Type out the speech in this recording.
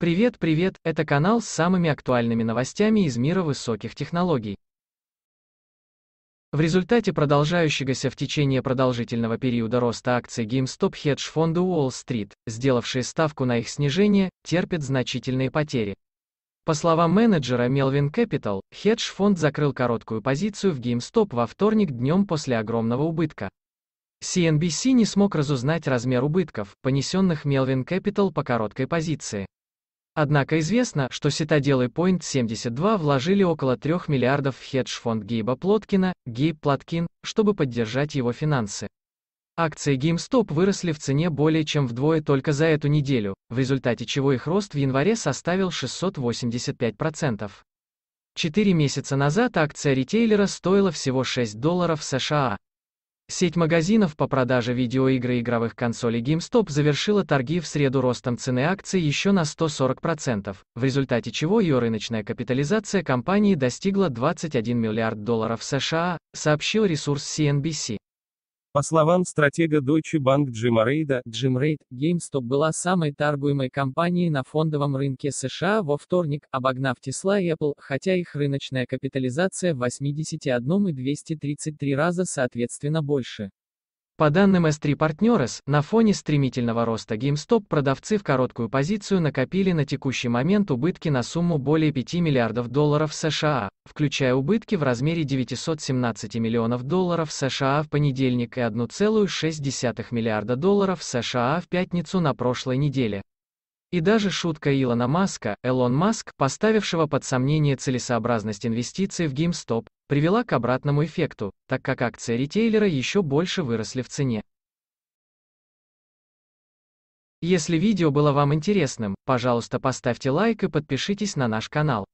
Привет, привет, это канал с самыми актуальными новостями из мира высоких технологий. В результате продолжающегося в течение продолжительного периода роста акций GameStop хедж-фонды Уолл-стрит, сделавшие ставку на их снижение, терпят значительные потери. По словам менеджера Melvin Capital, хедж-фонд закрыл короткую позицию в GameStop во вторник днем после огромного убытка. CNBC не смог разузнать размер убытков, понесенных Melvin Capital по короткой позиции. Однако известно, что Citadel и Point 72 вложили около 3 миллиардов в хедж-фонд Гейба Плоткина, Гейб Плоткин, чтобы поддержать его финансы. Акции GameStop выросли в цене более чем вдвое только за эту неделю, в результате чего их рост в январе составил 685%. Четыре месяца назад акция ритейлера стоила всего 6 долларов США, Сеть магазинов по продаже видеоигр и игровых консолей GameStop завершила торги в среду ростом цены акций еще на 140%, в результате чего ее рыночная капитализация компании достигла 21 миллиард долларов США, сообщил ресурс CNBC. По словам стратега Deutsche Bank Джима Рейда, Джим Рейд, GameStop была самой торгуемой компанией на фондовом рынке США во вторник, обогнав Tesla и Apple, хотя их рыночная капитализация в 81 и 233 раза соответственно больше. По данным S3 Partners, на фоне стремительного роста GameStop продавцы в короткую позицию накопили на текущий момент убытки на сумму более 5 миллиардов долларов США, включая убытки в размере 917 миллионов долларов США в понедельник и 1,6 миллиарда долларов США в пятницу на прошлой неделе. И даже шутка Илона Маска, Элон Маск, поставившего под сомнение целесообразность инвестиций в GameStop, привела к обратному эффекту, так как акции ритейлера еще больше выросли в цене. Если видео было вам интересным, пожалуйста поставьте лайк и подпишитесь на наш канал.